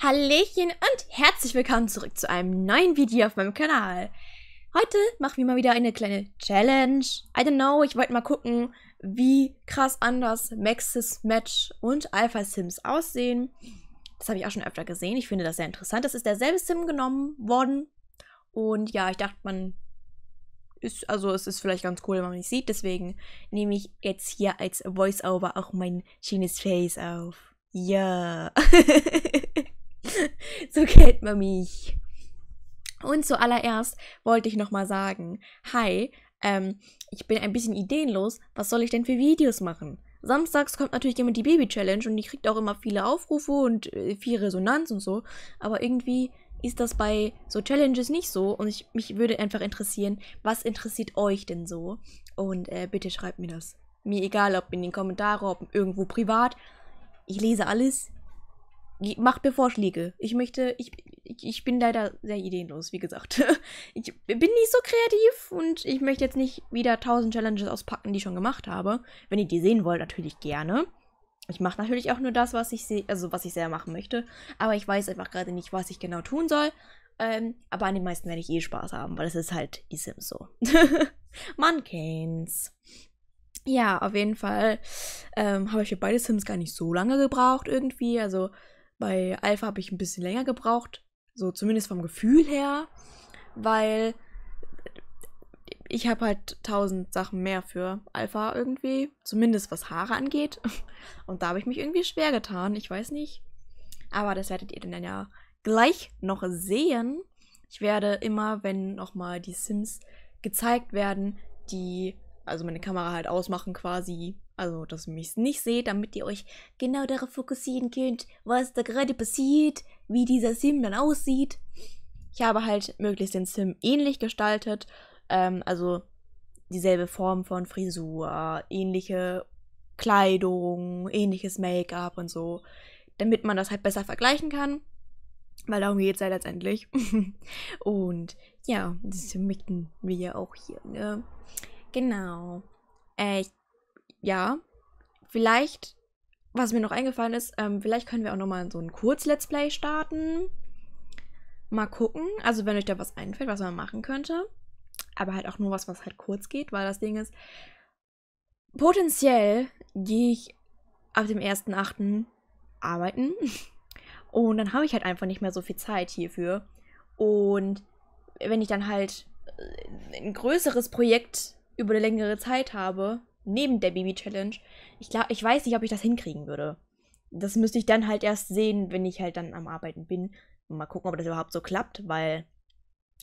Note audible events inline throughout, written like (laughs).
Hallöchen und herzlich willkommen zurück zu einem neuen Video auf meinem Kanal. Heute machen wir mal wieder eine kleine Challenge. I don't know, ich wollte mal gucken, wie krass anders Maxis Match und Alpha Sims aussehen. Das habe ich auch schon öfter gesehen, ich finde das sehr interessant. Das ist derselbe Sim genommen worden und ja, ich dachte, man ist, also es ist vielleicht ganz cool, wenn man mich sieht. Deswegen nehme ich jetzt hier als Voiceover auch mein schönes Face auf. Ja. Yeah. (laughs) (laughs) so kennt man mich. Und zuallererst wollte ich nochmal sagen, hi, ähm, ich bin ein bisschen ideenlos, was soll ich denn für Videos machen? Samstags kommt natürlich immer die Baby-Challenge und ich kriege auch immer viele Aufrufe und äh, viel Resonanz und so, aber irgendwie ist das bei so Challenges nicht so und ich, mich würde einfach interessieren, was interessiert euch denn so? Und äh, bitte schreibt mir das. Mir egal, ob in den Kommentaren, ob irgendwo privat. Ich lese alles, macht mir Vorschläge. Ich möchte, ich, ich, ich bin leider sehr ideenlos, wie gesagt. (laughs) Ich bin nicht so kreativ und ich möchte jetzt nicht wieder tausend Challenges auspacken, die ich schon gemacht habe. Wenn ihr die sehen wollt, natürlich gerne. Ich mache natürlich auch nur das, was ich sehe, also was ich selber machen möchte. Aber ich weiß einfach gerade nicht, was ich genau tun soll. Ähm, aber an den meisten werde ich eh Spaß haben, weil es ist halt die Sims so. (laughs) Man kennt's. Ja, auf jeden Fall ähm, habe ich für beide Sims gar nicht so lange gebraucht irgendwie. Also bei Alpha habe ich ein bisschen länger gebraucht, so zumindest vom Gefühl her, weil ich habe halt tausend Sachen mehr für Alpha irgendwie, zumindest was Haare angeht. (laughs) Und da habe ich mich irgendwie schwer getan, ich weiß nicht. Aber das werdet ihr dann ja gleich noch sehen. Ich werde immer, wenn nochmal die Sims gezeigt werden, die also meine Kamera halt ausmachen quasi. Also, dass ihr mich nicht seht, damit ihr euch genau darauf fokussieren könnt, was da gerade passiert, wie dieser Sim dann aussieht. Ich habe halt möglichst den Sim ähnlich gestaltet. Ähm, also dieselbe Form von Frisur, ähnliche Kleidung, ähnliches Make-up und so, damit man das halt besser vergleichen kann. Weil darum geht es ja halt letztendlich. (laughs) und ja, das möchten wir ja auch hier. Ne? Genau. Äh, ja, vielleicht, was mir noch eingefallen ist, ähm, vielleicht können wir auch nochmal so ein Kurz-Let's Play starten. Mal gucken. Also, wenn euch da was einfällt, was man machen könnte. Aber halt auch nur was, was halt kurz geht, weil das Ding ist, potenziell gehe ich ab dem 1.8. arbeiten. (laughs) Und dann habe ich halt einfach nicht mehr so viel Zeit hierfür. Und wenn ich dann halt äh, ein größeres Projekt über eine längere Zeit habe, neben der Baby-Challenge, ich, ich weiß nicht, ob ich das hinkriegen würde. Das müsste ich dann halt erst sehen, wenn ich halt dann am Arbeiten bin. Mal gucken, ob das überhaupt so klappt, weil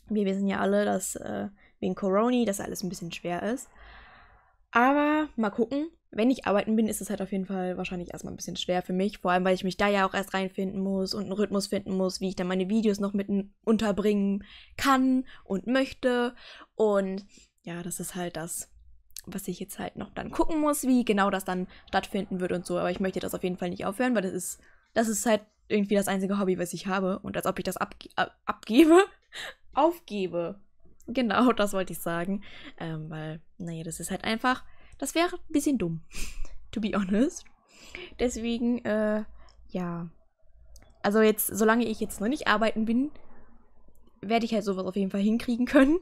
wir wissen ja alle, dass äh, wegen Corona das alles ein bisschen schwer ist. Aber mal gucken. Wenn ich arbeiten bin, ist es halt auf jeden Fall wahrscheinlich erstmal ein bisschen schwer für mich. Vor allem, weil ich mich da ja auch erst reinfinden muss und einen Rhythmus finden muss, wie ich dann meine Videos noch mit unterbringen kann und möchte. Und ja, das ist halt das, was ich jetzt halt noch dann gucken muss, wie genau das dann stattfinden wird und so. Aber ich möchte das auf jeden Fall nicht aufhören, weil das ist, das ist halt irgendwie das einzige Hobby, was ich habe. Und als ob ich das abge abgebe, (laughs) aufgebe. Genau, das wollte ich sagen. Ähm, weil, naja, das ist halt einfach, das wäre ein bisschen dumm. (laughs) To be honest. Deswegen, äh, ja. Also jetzt, solange ich jetzt noch nicht arbeiten bin, werde ich halt sowas auf jeden Fall hinkriegen können.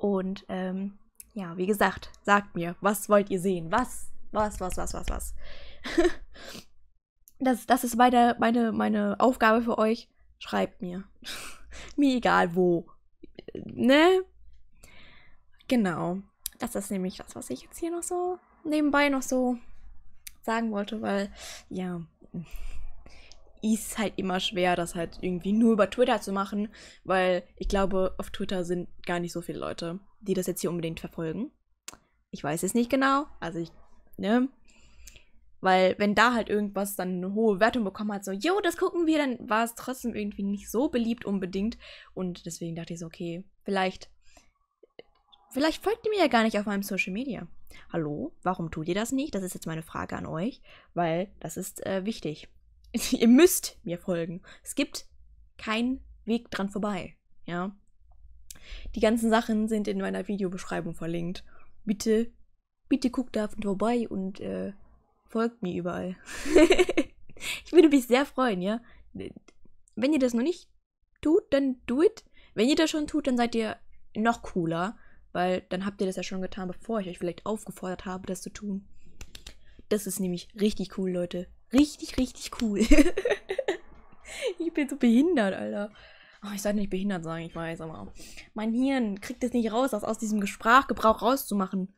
Und ähm, ja, wie gesagt, sagt mir, was wollt ihr sehen? Was? Was, was, was, was, was? (laughs) das, das ist meine, meine, meine Aufgabe für euch. Schreibt mir. (laughs) mir egal wo. Ne? Genau. Das ist nämlich das, was ich jetzt hier noch so nebenbei noch so sagen wollte, weil ja, ist halt immer schwer, das halt irgendwie nur über Twitter zu machen, weil ich glaube, auf Twitter sind gar nicht so viele Leute, die das jetzt hier unbedingt verfolgen. Ich weiß es nicht genau, also ich, ne? Weil wenn da halt irgendwas dann eine hohe Wertung bekommen hat, so, jo, das gucken wir, dann war es trotzdem irgendwie nicht so beliebt unbedingt. Und deswegen dachte ich so, okay, vielleicht, vielleicht folgt ihr mir ja gar nicht auf meinem Social Media. Hallo, warum tut ihr das nicht? Das ist jetzt meine Frage an euch, weil das ist äh, wichtig. (laughs) ihr müsst mir folgen. Es gibt keinen Weg dran vorbei. Ja. Die ganzen Sachen sind in meiner Videobeschreibung verlinkt. Bitte, bitte guckt da vorbei und äh, folgt mir überall. (laughs) ich würde mich sehr freuen, ja. Wenn ihr das noch nicht tut, dann do it. Wenn ihr das schon tut, dann seid ihr noch cooler, weil dann habt ihr das ja schon getan, bevor ich euch vielleicht aufgefordert habe, das zu tun. Das ist nämlich richtig cool, Leute. Richtig, richtig cool. (laughs) ich bin so behindert, Alter. Oh, ich sollte nicht behindert sagen, ich weiß, aber mein Hirn kriegt es nicht raus, das aus diesem Sprachgebrauch rauszumachen.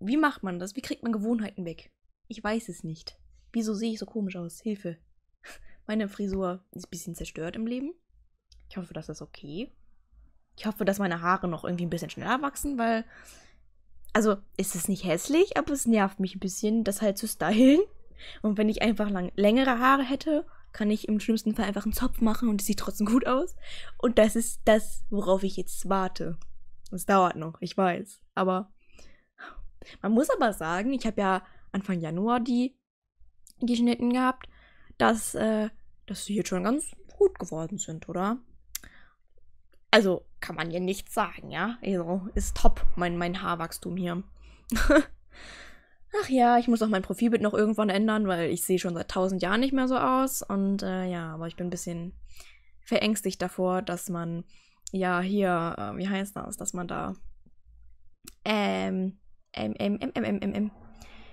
Wie macht man das? Wie kriegt man Gewohnheiten weg? Ich weiß es nicht. Wieso sehe ich so komisch aus? Hilfe. (laughs) Meine Frisur ist ein bisschen zerstört im Leben. Ich hoffe, das ist okay. Ich hoffe, dass meine Haare noch irgendwie ein bisschen schneller wachsen, weil. Also, ist es nicht hässlich, aber es nervt mich ein bisschen, das halt zu stylen. Und wenn ich einfach lang längere Haare hätte, kann ich im schlimmsten Fall einfach einen Zopf machen und es sieht trotzdem gut aus. Und das ist das, worauf ich jetzt warte. Es dauert noch, ich weiß. Aber man muss aber sagen, ich habe ja Anfang Januar die geschnitten gehabt, dass, äh, dass sie jetzt schon ganz gut geworden sind, oder? Also kann man ja nichts sagen, ja? Also ist top, mein, mein Haarwachstum hier. (laughs) ach ja, ich muss auch mein Profilbild noch irgendwann ändern, weil ich sehe schon seit tausend Jahren nicht mehr so aus. Und äh, ja, aber ich bin ein bisschen verängstigt davor, dass man, ja, hier, äh, wie heißt das, dass man da, ähm, ähm, ähm, ähm, ähm, ähm, ähm,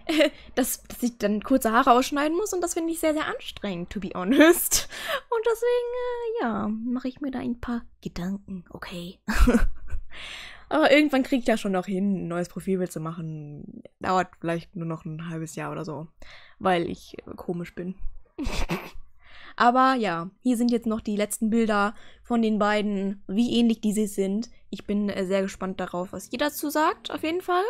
(laughs) dass, dass ich dann kurze Haare ausschneiden muss und das finde ich sehr, sehr anstrengend, to be honest. (laughs) Und deswegen, äh, ja, mache ich mir da ein paar Gedanken, okay. (laughs) Aber irgendwann kriege ich ja schon noch hin, ein neues Profilbild zu machen. Dauert vielleicht nur noch ein halbes Jahr oder so, weil ich äh, komisch bin. (laughs) Aber ja, hier sind jetzt noch die letzten Bilder von den beiden, wie ähnlich diese sind. Ich bin äh, sehr gespannt darauf, was ihr dazu sagt, auf jeden Fall.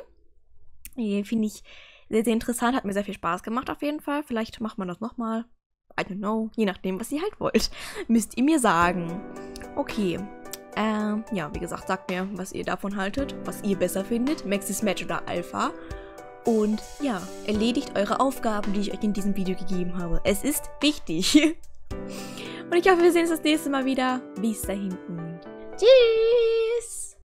Finde ich sehr, sehr interessant, hat mir sehr viel Spaß gemacht, auf jeden Fall. Vielleicht macht man das nochmal. I don't know. Je nachdem, was ihr halt wollt. (laughs) Müsst ihr mir sagen. Okay. Ähm, ja, wie gesagt, sagt mir, was ihr davon haltet, was ihr besser findet, Maxis Match oder Alpha. Und ja, erledigt eure Aufgaben, die ich euch in diesem Video gegeben habe. Es ist wichtig. (laughs) Und ich hoffe, wir sehen uns das nächste Mal wieder. Bis dahin. Tschüss.